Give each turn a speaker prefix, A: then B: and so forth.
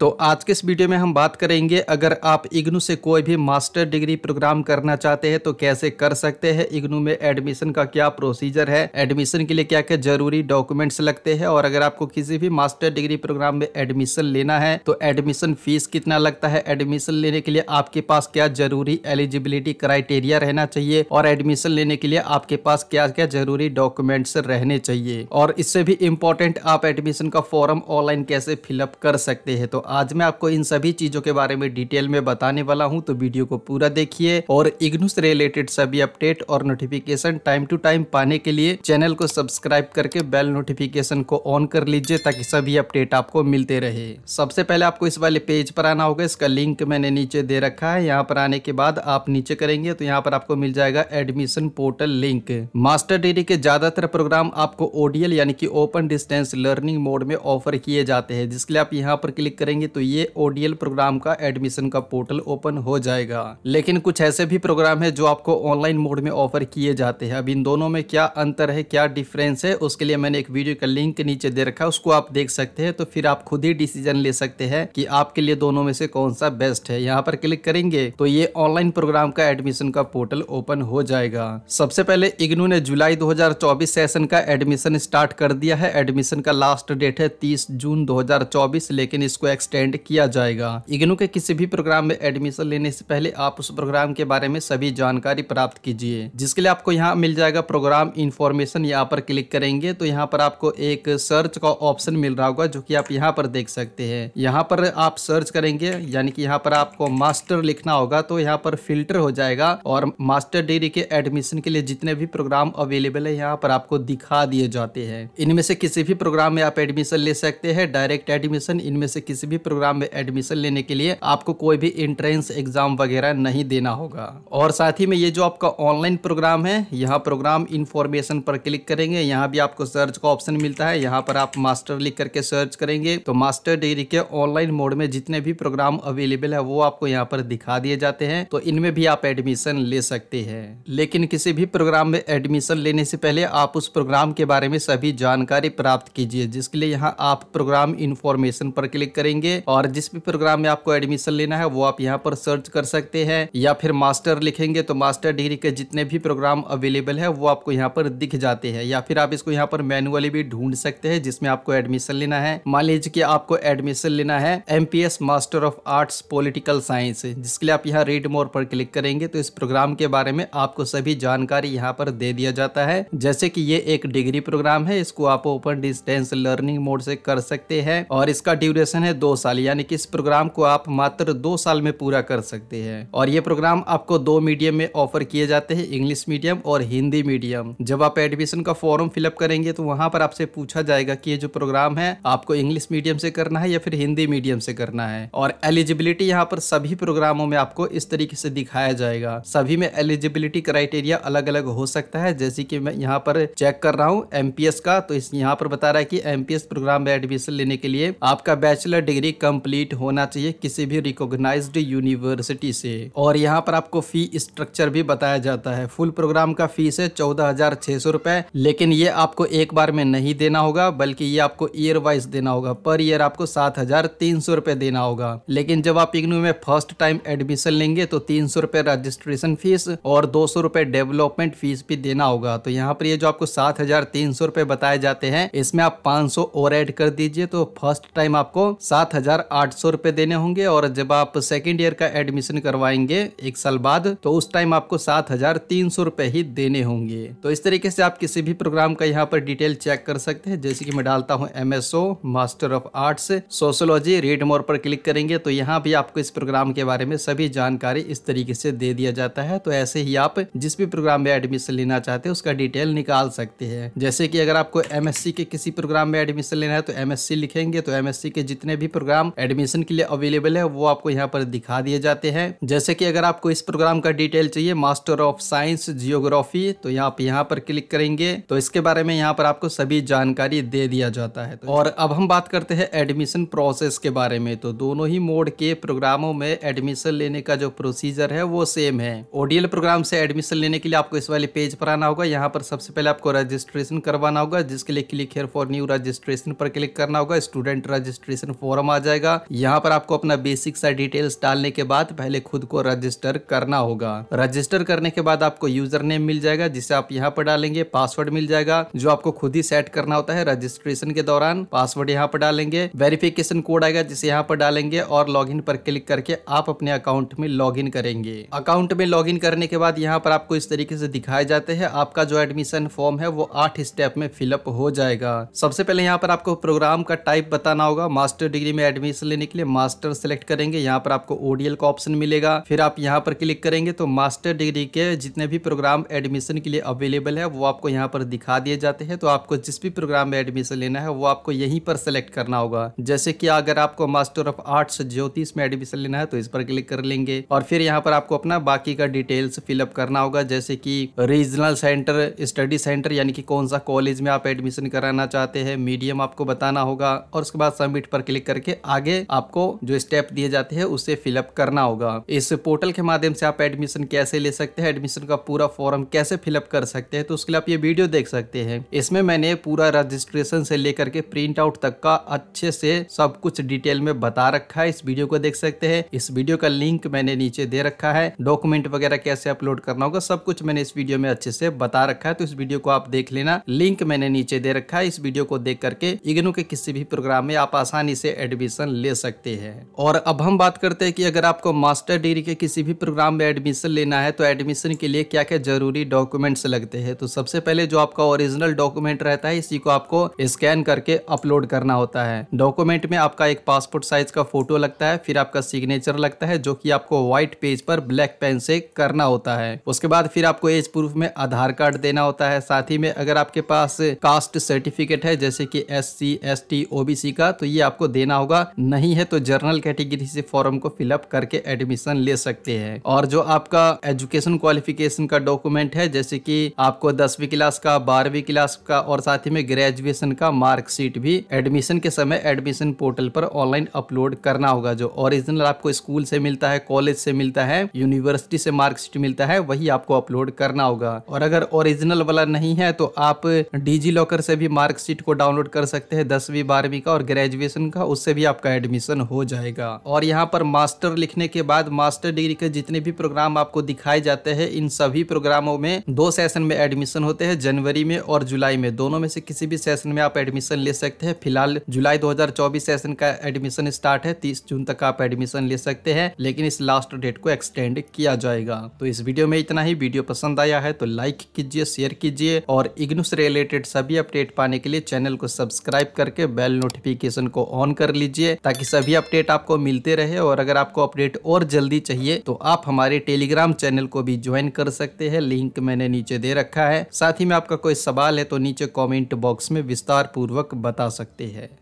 A: तो आज के इस वीडियो में हम बात करेंगे अगर आप इग्नू से कोई भी मास्टर डिग्री प्रोग्राम करना चाहते हैं तो कैसे कर सकते हैं इग्नू में एडमिशन का क्या प्रोसीजर है एडमिशन के लिए क्या क्या जरूरी डॉक्यूमेंट्स लगते हैं और अगर आपको किसी भी मास्टर डिग्री प्रोग्राम में एडमिशन लेना है तो एडमिशन फीस कितना लगता है एडमिशन लेने के लिए आपके पास क्या जरूरी एलिजिबिलिटी क्राइटेरिया रहना चाहिए और एडमिशन लेने के लिए आपके पास क्या क्या जरूरी डॉक्यूमेंट्स रहने चाहिए और इससे भी इम्पोर्टेंट आप एडमिशन का फॉर्म ऑनलाइन कैसे फिलअप कर सकते हैं तो आज मैं आपको इन सभी चीज़ों के बारे में डिटेल में बताने वाला हूँ तो वीडियो को पूरा देखिए और इग्नू से रिलेटेड सभी अपडेट और नोटिफिकेशन टाइम टू टाइम पाने के लिए चैनल को सब्सक्राइब करके बेल नोटिफिकेशन को ऑन कर लीजिए ताकि सभी अपडेट आपको मिलते रहे सबसे पहले आपको इस वाले पेज पर आना होगा इसका लिंक मैंने नीचे दे रखा है यहाँ पर आने के बाद आप नीचे करेंगे तो यहाँ पर आपको मिल जाएगा admission portal link master degree के ज्यादातर प्रोग्राम आपको ओडीएल यानी कि ओपन डिस्टेंस लर्निंग मोड में ऑफर किए जाते हैं जिसके लिए आप यहाँ पर क्लिक करेंगे करेंगे तो ये ओडीएल प्रोग्राम का एडमिशन का पोर्टल ओपन हो जाएगा लेकिन कुछ ऐसे भी प्रोग्राम है जो आपको ऑनलाइन मोड में ऑफर किए जाते हैं अब इन दोनों में क्या अंतर है क्या डिफरेंस है उसके लिए मैंने एक वीडियो का लिंक नीचे दे रखा है उसको आप देख सकते हैं तो फिर आप खुद ही डिसीजन ले सकते हैं कि आपके लिए दोनों में से कौन सा बेस्ट है यहाँ पर क्लिक करेंगे तो ये ऑनलाइन प्रोग्राम का एडमिशन का पोर्टल ओपन हो जाएगा सबसे पहले इग्नू ने जुलाई 2024 सेशन का एडमिशन स्टार्ट कर दिया है एडमिशन का लास्ट डेट है 30 जून 2024 लेकिन इसको एक्स एक्सटेंड किया जाएगा इग्नू के किसी भी प्रोग्राम में एडमिशन लेने से पहले आप उस प्रोग्राम के बारे में सभी जानकारी प्राप्त कीजिए जिसके लिए आपको यहाँ मिल जाएगा प्रोग्राम इन्फॉर्मेशन यहाँ पर क्लिक करेंगे तो यहाँ पर आपको एक सर्च का ऑप्शन मिल रहा होगा जो की आप यहाँ पर देख सकते हैं यहाँ पर आप सर्च करेंगे यानी कि यहाँ पर आपको मास्टर लिखना होगा तो यहाँ पर फिल्टर हो जाएगा और मास्टर डिग्री के एडमिशन के लिए जितने भी प्रोग्राम अवेलेबल है यहाँ पर आपको दिखा दिए जाते हैं इनमें से किसी भी प्रोग्राम में आप एडमिशन ले सकते हैं डायरेक्ट एडमिशन इनमें से किसी भी भी प्रोग्राम में एडमिशन लेने के लिए आपको कोई भी एंट्रेंस एग्जाम वगैरह नहीं देना होगा और साथ ही में ये जो आपका ऑनलाइन प्रोग्राम है यहाँ प्रोग्राम इन्फॉर्मेशन पर क्लिक करेंगे यहाँ भी आपको सर्च का ऑप्शन मिलता है यहाँ पर आप मास्टर लिख करके सर्च करेंगे तो मास्टर डिग्री के ऑनलाइन मोड में जितने भी प्रोग्राम अवेलेबल है वो आपको यहाँ पर दिखा दिए जाते हैं तो इनमें भी आप एडमिशन ले सकते हैं लेकिन किसी भी प्रोग्राम में एडमिशन लेने से पहले आप उस प्रोग्राम के बारे में सभी जानकारी प्राप्त कीजिए जिसके लिए यहाँ आप प्रोग्राम इन्फॉर्मेशन पर क्लिक करेंगे देंगे और जिस भी प्रोग्राम में आपको एडमिशन लेना है वो आप यहाँ पर सर्च कर सकते हैं या फिर मास्टर लिखेंगे तो मास्टर डिग्री के जितने भी प्रोग्राम अवेलेबल है वो आपको यहाँ पर दिख जाते हैं या फिर आप इसको यहाँ पर मैनुअली भी ढूंढ सकते हैं जिसमें आपको एडमिशन लेना है मान लीजिए कि आपको एडमिशन लेना है M master of arts political science जिसके लिए आप यहाँ रीड मोर पर क्लिक करेंगे तो इस प्रोग्राम के बारे में आपको सभी जानकारी यहाँ पर दे दिया जाता है जैसे की ये एक डिग्री प्रोग्राम है इसको आप ओपन डिस्टेंस लर्निंग मोड से कर सकते हैं और इसका ड्यूरेशन है दो दो साल यानी कि इस प्रोग्राम को आप मात्र दो साल में पूरा कर सकते हैं और ये प्रोग्राम आपको दो मीडियम में ऑफर किए जाते हैं इंग्लिश मीडियम और हिंदी मीडियम जब आप एडमिशन का फॉर्म फिलअप करेंगे तो वहाँ पर आपसे पूछा जाएगा कि ये जो प्रोग्राम है आपको इंग्लिश मीडियम से करना है या फिर हिंदी मीडियम से करना है और एलिजिबिलिटी यहाँ पर सभी प्रोग्रामों में आपको इस तरीके से दिखाया जाएगा सभी में एलिजिबिलिटी क्राइटेरिया अलग अलग हो सकता है जैसे कि मैं यहाँ पर चेक कर रहा हूँ एमपीएस का तो इस यहाँ पर बता रहा है कि एमपीएस प्रोग्राम में एडमिशन लेने के लिए आपका बैचलर डिग्री डिग्री कंप्लीट होना चाहिए किसी भी रिकॉग्नाइज्ड यूनिवर्सिटी से और यहाँ पर आपको फी स्ट्रक्चर भी बताया जाता है फुल प्रोग्राम का फीस है चौदह हजार छह सौ रुपए लेकिन ये आपको एक बार में नहीं देना होगा बल्कि ये आपको ईयर वाइज देना होगा पर ईयर आपको सात हजार तीन सौ रुपए देना होगा लेकिन जब आप इग्नू में फर्स्ट टाइम एडमिशन लेंगे तो तीन सौ रुपए रजिस्ट्रेशन फीस और दो सौ रुपए डेवलपमेंट फीस भी देना होगा तो यहाँ पर ये जो आपको सात हजार तीन सौ रुपए बताए जाते हैं इसमें आप पाँच सौ और एड कर दीजिए तो फर्स्ट टाइम आपको सात सात हज़ार आठ सौ रूपए देने होंगे और जब आप सेकेंड ईयर का एडमिशन करवाएंगे एक साल बाद तो उस टाइम आपको सात हज़ार तीन सौ रुपये ही देने होंगे तो इस तरीके से आप किसी भी प्रोग्राम का यहाँ पर डिटेल चेक कर सकते हैं जैसे कि मैं डालता हूँ M master of arts sociology read more पर क्लिक करेंगे तो यहाँ भी आपको इस प्रोग्राम के बारे में सभी जानकारी इस तरीके से दे दिया जाता है तो ऐसे ही आप जिस भी प्रोग्राम में एडमिशन लेना चाहते हैं उसका डिटेल निकाल सकते हैं जैसे कि अगर आपको एमएससी के किसी प्रोग्राम में एडमिशन लेना है तो एमएससी लिखेंगे तो एमएससी के जितने भी प्रोग्राम एडमिशन के लिए अवेलेबल है वो आपको यहाँ पर दिखा दिए जाते हैं जैसे कि अगर आपको इस प्रोग्राम का डिटेल चाहिए मास्टर ऑफ साइंस जियोग्राफी तो यहाँ आप यहाँ पर क्लिक करेंगे तो इसके बारे में यहाँ पर आपको सभी जानकारी दे दिया जाता है तो और अब हम बात करते हैं एडमिशन प्रोसेस के बारे में तो दोनों ही मोड के प्रोग्रामों में एडमिशन लेने का जो प्रोसीजर है वो सेम है ओडीएल प्रोग्राम से एडमिशन लेने के लिए आपको इस वाले पेज पर आना होगा यहाँ पर सबसे पहले आपको रजिस्ट्रेशन करवाना होगा जिसके लिए click here for new registration पर क्लिक करना होगा स्टूडेंट रजिस्ट्रेशन फॉर्म फॉर्म आ जाएगा यहाँ पर आपको अपना बेसिक सा डिटेल्स डालने के बाद पहले खुद को रजिस्टर करना होगा रजिस्टर करने के बाद आपको यूजर नेम मिल जाएगा जिसे आप यहाँ पर डालेंगे पासवर्ड मिल जाएगा जो आपको खुद ही सेट करना होता है रजिस्ट्रेशन के दौरान पासवर्ड यहाँ पर डालेंगे वेरिफिकेशन कोड आएगा जिसे यहाँ पर डालेंगे और लॉग पर क्लिक करके आप अपने अकाउंट में लॉग करेंगे अकाउंट में लॉग करने के बाद यहाँ पर आपको इस तरीके से दिखाए जाते हैं आपका जो एडमिशन फॉर्म है वो आठ स्टेप में फिलअप हो जाएगा सबसे पहले यहाँ पर आपको प्रोग्राम का टाइप बताना होगा मास्टर डिग्री में एडमिशन लेने के लिए मास्टर सेलेक्ट करेंगे यहाँ पर आपको ओडीएल का ऑप्शन मिलेगा फिर आप यहाँ पर क्लिक करेंगे तो मास्टर डिग्री के जितने भी प्रोग्राम एडमिशन के लिए अवेलेबल है वो आपको यहाँ पर दिखा दिए जाते हैं तो आपको जिस भी प्रोग्राम में एडमिशन लेना है वो आपको यहीं पर सेलेक्ट करना होगा जैसे कि अगर आपको मास्टर ऑफ आर्ट्स ज्योतिष में एडमिशन लेना है तो इस पर क्लिक कर लेंगे और फिर यहाँ पर आपको अपना बाकी का डिटेल्स फिलअप करना होगा जैसे कि रीजनल सेंटर स्टडी सेंटर यानी कि कौन सा कॉलेज में आप एडमिशन कराना चाहते हैं मीडियम आपको बताना होगा और उसके बाद सबमिट पर क्लिक करके के आगे आपको जो स्टेप दिए जाते हैं उसे फिलअप करना होगा इस पोर्टल के माध्यम से आप एडमिशन कैसे ले सकते हैं एडमिशन का पूरा फॉर्म कैसे फिलअप कर सकते हैं तो उसके लिए आप ये वीडियो देख सकते हैं इसमें मैंने पूरा रजिस्ट्रेशन से लेकर के प्रिंट आउट तक का अच्छे से सब कुछ डिटेल में बता रखा है इस वीडियो को देख सकते हैं इस वीडियो का लिंक मैंने नीचे दे रखा है डॉक्यूमेंट वगैरह कैसे अपलोड करना होगा सब कुछ मैंने इस वीडियो में अच्छे से बता रखा है तो इस वीडियो को आप देख लेना लिंक मैंने नीचे दे रखा है इस वीडियो को देख करके इग्नो के किसी भी प्रोग्राम में आप आसानी से एडमिट एडमिशन ले सकते हैं और अब हम बात करते हैं कि अगर आपको मास्टर डिग्री के किसी भी प्रोग्राम में एडमिशन लेना है तो एडमिशन के लिए क्या क्या जरूरी डॉक्यूमेंट्स लगते हैं तो सबसे पहले जो आपका ओरिजिनल डॉक्यूमेंट रहता है इसी को आपको स्कैन करके अपलोड करना होता है डॉक्यूमेंट में आपका एक पासपोर्ट साइज का फोटो लगता है फिर आपका सिग्नेचर लगता है जो की आपको व्हाइट पेज पर ब्लैक पेन से करना होता है उसके बाद फिर आपको एज प्रूफ में आधार कार्ड देना होता है साथ ही में अगर आपके पास कास्ट सर्टिफिकेट है जैसे कि S C S T OBC का तो ये आपको देना होगा नहीं है तो जर्नल कैटेगरी से फॉर्म को फिलअप करके एडमिशन ले सकते हैं और जो आपका एजुकेशन क्वालिफिकेशन का डॉक्यूमेंट है जैसे कि आपको दसवीं क्लास का बारहवीं क्लास का और साथ ही में ग्रेजुएशन का मार्कशीट भी एडमिशन के समय एडमिशन पोर्टल पर ऑनलाइन अपलोड करना होगा जो ओरिजिनल आपको स्कूल से मिलता है कॉलेज से मिलता है यूनिवर्सिटी से मार्कशीट मिलता है वही आपको अपलोड करना होगा और अगर ओरिजिनल वाला नहीं है तो आप डिजी लॉकर से भी मार्कशीट को डाउनलोड कर सकते हैं दसवीं बारहवीं का और ग्रेजुएशन का उससे से भी आपका एडमिशन हो जाएगा और यहाँ पर मास्टर लिखने के बाद मास्टर डिग्री के जितने भी प्रोग्राम आपको दिखाए जाते हैं इन सभी प्रोग्रामों में दो सेशन में एडमिशन होते हैं जनवरी में और जुलाई में दोनों में से किसी भी सेशन में आप एडमिशन ले सकते हैं फिलहाल जुलाई 2024 सेशन का एडमिशन स्टार्ट है 30 जून तक आप एडमिशन ले सकते हैं लेकिन इस लास्ट डेट को एक्सटेंड किया जाएगा तो इस वीडियो में इतना ही वीडियो पसंद आया है तो लाइक कीजिए शेयर कीजिए और इग्नू से रिलेटेड सभी अपडेट पाने के लिए चैनल को सब्सक्राइब करके बेल नोटिफिकेशन को ऑन कर लीजिए ताकि सभी अपडेट आपको मिलते रहे और अगर आपको अपडेट और जल्दी चाहिए तो आप हमारे टेलीग्राम चैनल को भी ज्वाइन कर सकते हैं लिंक मैंने नीचे दे रखा है साथ ही में आपका कोई सवाल है तो नीचे कॉमेंट बॉक्स में विस्तार पूर्वक बता सकते हैं